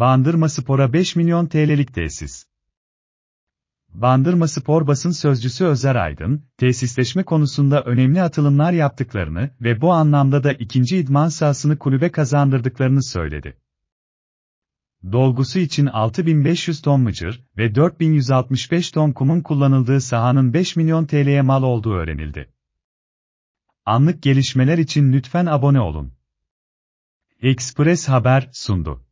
Bandırma Spor'a 5 milyon TL'lik tesis. Bandırma Spor basın sözcüsü Özer Aydın, tesisleşme konusunda önemli atılımlar yaptıklarını ve bu anlamda da ikinci idman sahasını kulübe kazandırdıklarını söyledi. Dolgusu için 6500 ton mıcır ve 4165 ton kumun kullanıldığı sahanın 5 milyon TL'ye mal olduğu öğrenildi. Anlık gelişmeler için lütfen abone olun. Express Haber sundu.